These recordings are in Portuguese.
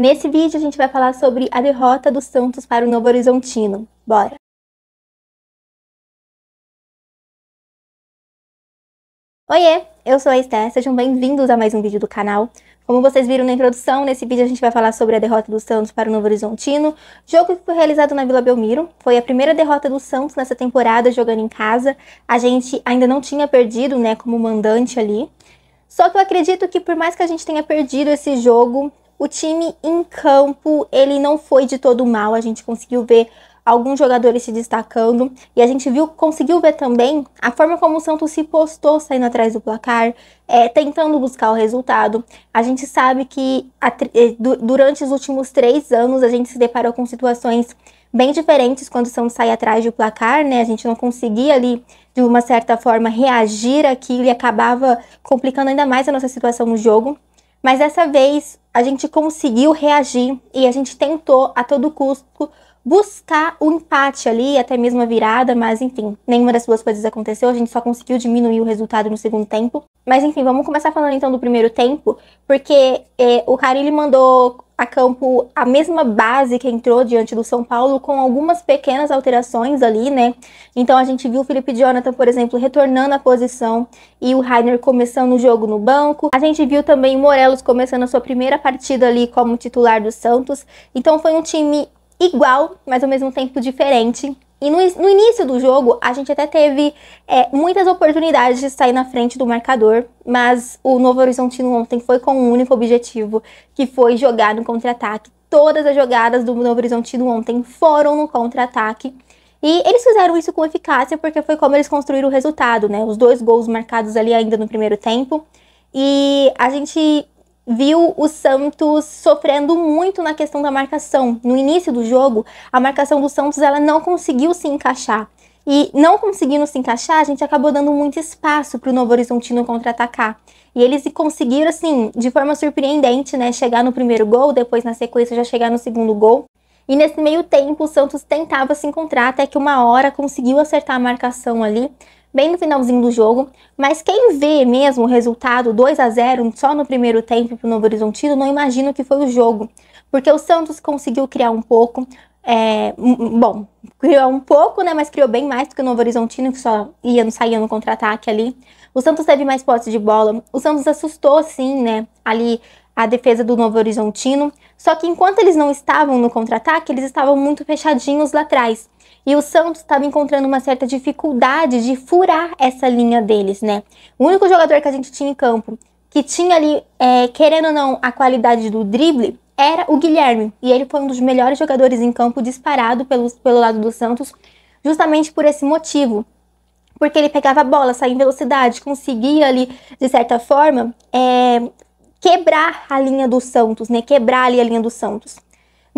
Nesse vídeo a gente vai falar sobre a derrota do Santos para o Novo Horizontino. Bora! Oiê, eu sou a Esther, sejam bem-vindos a mais um vídeo do canal. Como vocês viram na introdução, nesse vídeo a gente vai falar sobre a derrota do Santos para o Novo Horizontino, jogo que foi realizado na Vila Belmiro. Foi a primeira derrota do Santos nessa temporada jogando em casa. A gente ainda não tinha perdido, né, como mandante ali. Só que eu acredito que por mais que a gente tenha perdido esse jogo, o time em campo, ele não foi de todo mal, a gente conseguiu ver alguns jogadores se destacando e a gente viu, conseguiu ver também a forma como o Santos se postou saindo atrás do placar, é, tentando buscar o resultado. A gente sabe que a, é, durante os últimos três anos a gente se deparou com situações bem diferentes quando o Santos sai atrás do placar, né? A gente não conseguia ali de uma certa forma reagir àquilo e acabava complicando ainda mais a nossa situação no jogo. Mas dessa vez a gente conseguiu reagir e a gente tentou a todo custo buscar o empate ali, até mesmo a virada, mas enfim, nenhuma das duas coisas aconteceu, a gente só conseguiu diminuir o resultado no segundo tempo. Mas enfim, vamos começar falando então do primeiro tempo, porque é, o Carilli mandou a campo a mesma base que entrou diante do São Paulo, com algumas pequenas alterações ali, né? Então a gente viu o Felipe Jonathan, por exemplo, retornando à posição e o Rainer começando o jogo no banco. A gente viu também o Morelos começando a sua primeira partida ali como titular do Santos. Então foi um time igual, mas ao mesmo tempo diferente. E no, no início do jogo, a gente até teve é, muitas oportunidades de sair na frente do marcador, mas o Novo Horizontino ontem foi com um único objetivo, que foi jogar no contra-ataque. Todas as jogadas do Novo Horizontino ontem foram no contra-ataque. E eles fizeram isso com eficácia porque foi como eles construíram o resultado, né? Os dois gols marcados ali ainda no primeiro tempo. E a gente viu o Santos sofrendo muito na questão da marcação. No início do jogo, a marcação do Santos ela não conseguiu se encaixar. E não conseguindo se encaixar, a gente acabou dando muito espaço para o Novo Horizontino contra-atacar. E eles conseguiram, assim, de forma surpreendente, né? Chegar no primeiro gol, depois na sequência já chegar no segundo gol. E nesse meio tempo, o Santos tentava se encontrar até que uma hora conseguiu acertar a marcação ali bem no finalzinho do jogo, mas quem vê mesmo o resultado 2 a 0 só no primeiro tempo para o Novo Horizontino, não imagina que foi o jogo, porque o Santos conseguiu criar um pouco, é, bom, criou um pouco, né, mas criou bem mais do que o Novo Horizontino, que só ia, saía no contra-ataque ali. O Santos teve mais posse de bola, o Santos assustou, sim, né, ali a defesa do Novo Horizontino, só que enquanto eles não estavam no contra-ataque, eles estavam muito fechadinhos lá atrás. E o Santos estava encontrando uma certa dificuldade de furar essa linha deles, né? O único jogador que a gente tinha em campo que tinha ali, é, querendo ou não, a qualidade do drible era o Guilherme. E ele foi um dos melhores jogadores em campo, disparado pelo, pelo lado do Santos, justamente por esse motivo. Porque ele pegava a bola, saía em velocidade, conseguia ali, de certa forma, é, quebrar a linha do Santos, né? Quebrar ali a linha do Santos.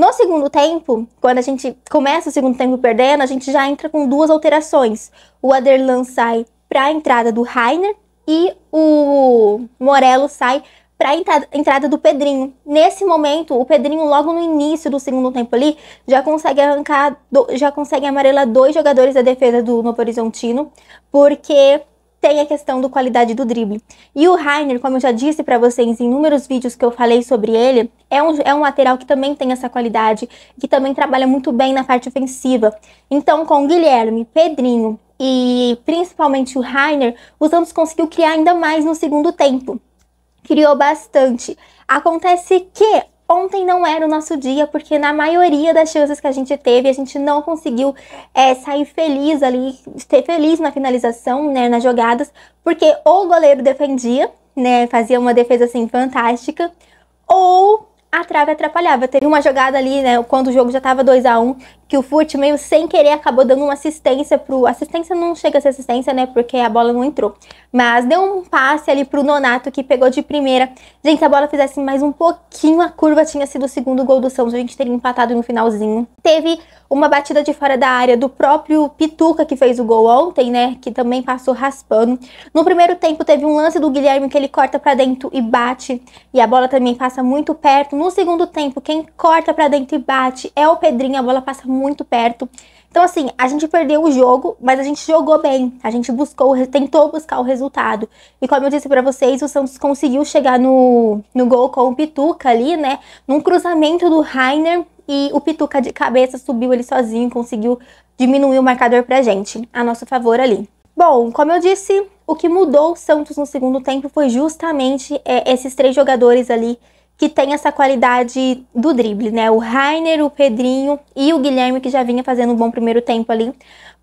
No segundo tempo, quando a gente começa o segundo tempo perdendo, a gente já entra com duas alterações. O Aderlan sai para a entrada do Rainer e o Morello sai para a entrada do Pedrinho. Nesse momento, o Pedrinho, logo no início do segundo tempo ali, já consegue arrancar, já consegue amarelar dois jogadores da defesa do Novo Horizontino, porque tem a questão da qualidade do drible. E o Rainer, como eu já disse para vocês em inúmeros vídeos que eu falei sobre ele, é um, é um lateral que também tem essa qualidade, que também trabalha muito bem na parte ofensiva. Então, com Guilherme, Pedrinho e principalmente o Rainer, o Santos conseguiu criar ainda mais no segundo tempo. Criou bastante. Acontece que ontem não era o nosso dia, porque na maioria das chances que a gente teve, a gente não conseguiu é, sair feliz ali, ser feliz na finalização, né, nas jogadas, porque ou o goleiro defendia, né, fazia uma defesa assim fantástica, ou a trave atrapalhava. Teve uma jogada ali, né, quando o jogo já estava 2 a 1 um, que o Furt meio sem querer acabou dando uma assistência pro. Assistência não chega a ser assistência, né? Porque a bola não entrou. Mas deu um passe ali pro Nonato que pegou de primeira. Gente, se a bola fizesse assim, mais um pouquinho, a curva tinha sido o segundo gol do Santos. A gente teria empatado no finalzinho. Teve uma batida de fora da área do próprio Pituca que fez o gol ontem, né? Que também passou raspando. No primeiro tempo teve um lance do Guilherme que ele corta para dentro e bate, e a bola também passa muito perto. No segundo tempo, quem corta para dentro e bate é o Pedrinho, a bola passa muito muito perto. Então, assim, a gente perdeu o jogo, mas a gente jogou bem. A gente buscou, tentou buscar o resultado. E como eu disse para vocês, o Santos conseguiu chegar no, no gol com o Pituca ali, né? Num cruzamento do Rainer. E o Pituca de cabeça subiu ele sozinho, e conseguiu diminuir o marcador pra gente, a nosso favor ali. Bom, como eu disse, o que mudou o Santos no segundo tempo foi justamente é, esses três jogadores ali que tem essa qualidade do drible, né? O Rainer, o Pedrinho e o Guilherme, que já vinha fazendo um bom primeiro tempo ali.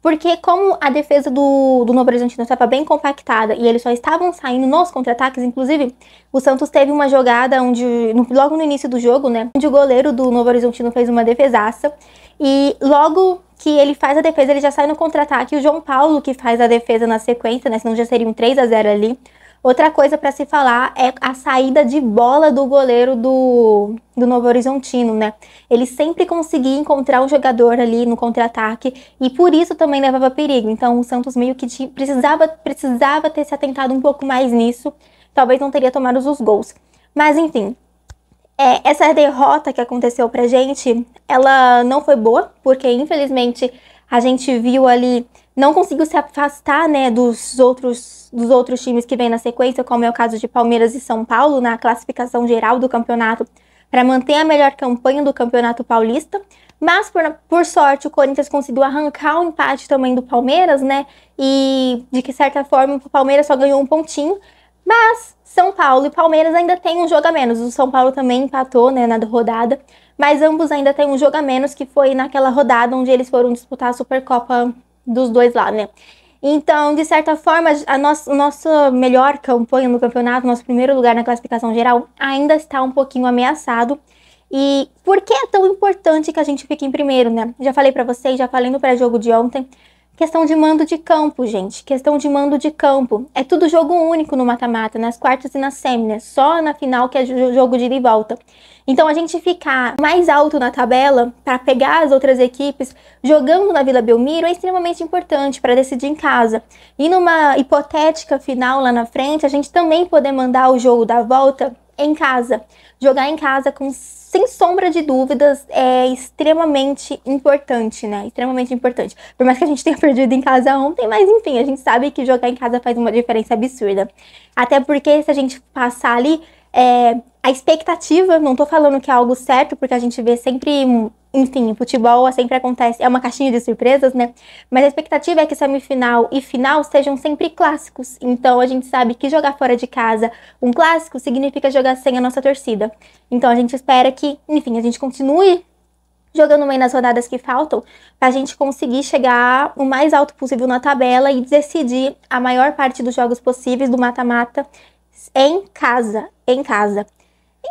Porque como a defesa do, do Novo Horizontino estava bem compactada e eles só estavam saindo nos contra-ataques, inclusive, o Santos teve uma jogada onde, logo no início do jogo, né? Onde o goleiro do Novo Horizontino fez uma defesaça. E logo que ele faz a defesa, ele já sai no contra-ataque. O João Paulo que faz a defesa na sequência, né? Senão já seria um 3 a 0 ali. Outra coisa para se falar é a saída de bola do goleiro do, do Novo Horizontino, né? Ele sempre conseguia encontrar o jogador ali no contra-ataque e por isso também levava perigo. Então o Santos meio que tinha, precisava, precisava ter se atentado um pouco mais nisso. Talvez não teria tomado os gols. Mas enfim, é, essa derrota que aconteceu pra gente, ela não foi boa, porque infelizmente a gente viu ali, não conseguiu se afastar, né, dos outros, dos outros times que vêm na sequência, como é o caso de Palmeiras e São Paulo, na classificação geral do campeonato, para manter a melhor campanha do Campeonato Paulista. Mas, por, por, sorte, o Corinthians conseguiu arrancar o empate também do Palmeiras, né? E, de que certa forma, o Palmeiras só ganhou um pontinho. Mas São Paulo e Palmeiras ainda têm um jogo a menos. O São Paulo também empatou, né, na rodada mas ambos ainda têm um jogo a menos, que foi naquela rodada onde eles foram disputar a Supercopa dos dois lá, né? Então, de certa forma, a nossa, nossa melhor campanha no campeonato, nosso primeiro lugar na classificação geral, ainda está um pouquinho ameaçado. E por que é tão importante que a gente fique em primeiro, né? Já falei para vocês, já falei no pré-jogo de ontem, Questão de mando de campo, gente. Questão de mando de campo. É tudo jogo único no mata-mata, nas quartas e nas sêminas. Né? Só na final que é jogo de ida e volta. Então a gente ficar mais alto na tabela para pegar as outras equipes jogando na Vila Belmiro é extremamente importante para decidir em casa. E numa hipotética final lá na frente, a gente também poder mandar o jogo da volta em casa. Jogar em casa com sem sombra de dúvidas é extremamente importante, né? Extremamente importante. Por mais que a gente tenha perdido em casa ontem, mas enfim, a gente sabe que jogar em casa faz uma diferença absurda. Até porque se a gente passar ali é, a expectativa, não tô falando que é algo certo, porque a gente vê sempre enfim, futebol sempre acontece, é uma caixinha de surpresas, né? Mas a expectativa é que semifinal e final sejam sempre clássicos. Então a gente sabe que jogar fora de casa um clássico significa jogar sem a nossa torcida. Então a gente espera que, enfim, a gente continue jogando bem nas rodadas que faltam, para a gente conseguir chegar o mais alto possível na tabela e decidir a maior parte dos jogos possíveis do mata-mata em casa, em casa.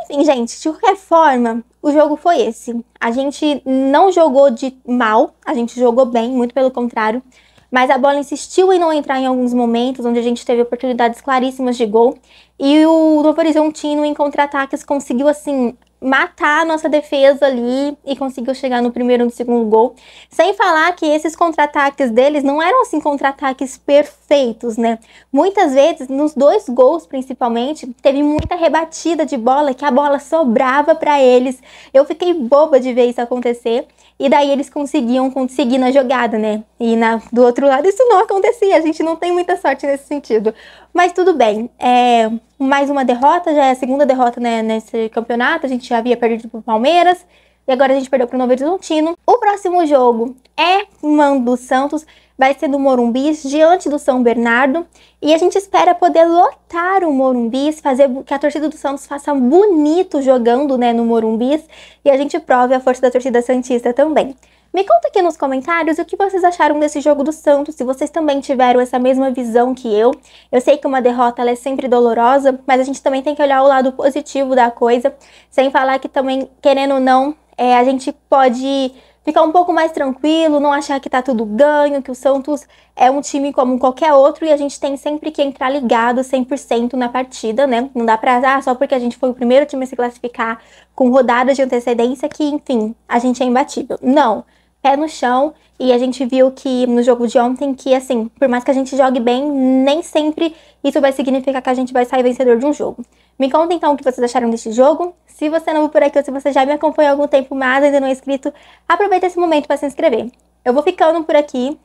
Enfim, gente, de qualquer forma, o jogo foi esse. A gente não jogou de mal, a gente jogou bem, muito pelo contrário. Mas a bola insistiu em não entrar em alguns momentos, onde a gente teve oportunidades claríssimas de gol. E o Novo Horizontino, em contra-ataques, conseguiu, assim, matar a nossa defesa ali e conseguiu chegar no primeiro e no segundo gol. Sem falar que esses contra-ataques deles não eram assim contra-ataques perfeitos, né? Muitas vezes, nos dois gols principalmente, teve muita rebatida de bola que a bola sobrava para eles. Eu fiquei boba de ver isso acontecer. E daí eles conseguiam seguir na jogada, né? E na, do outro lado isso não acontecia, a gente não tem muita sorte nesse sentido. Mas tudo bem, é, mais uma derrota, já é a segunda derrota né, nesse campeonato, a gente já havia perdido pro Palmeiras, e agora a gente perdeu para o Novo Horizontino. O próximo jogo é Mando Santos. Vai ser do Morumbis, diante do São Bernardo. E a gente espera poder lotar o Morumbis, fazer que a torcida do Santos faça bonito jogando né, no Morumbis. E a gente prove a força da torcida Santista também. Me conta aqui nos comentários o que vocês acharam desse jogo do Santos, se vocês também tiveram essa mesma visão que eu. Eu sei que uma derrota é sempre dolorosa, mas a gente também tem que olhar o lado positivo da coisa, sem falar que também, querendo ou não, é, a gente pode ficar um pouco mais tranquilo, não achar que tá tudo ganho, que o Santos é um time como qualquer outro e a gente tem sempre que entrar ligado 100% na partida, né? Não dá pra, ah, só porque a gente foi o primeiro time a se classificar com rodadas de antecedência que, enfim, a gente é imbatível. Não, pé no chão e a gente viu que no jogo de ontem que, assim, por mais que a gente jogue bem, nem sempre isso vai significar que a gente vai sair vencedor de um jogo. Me conta então o que vocês acharam deste jogo. Se você é novo por aqui ou se você já me acompanha há algum tempo, mas ainda não é inscrito, aproveita esse momento para se inscrever. Eu vou ficando por aqui.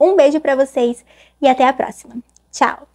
Um beijo para vocês e até a próxima. Tchau!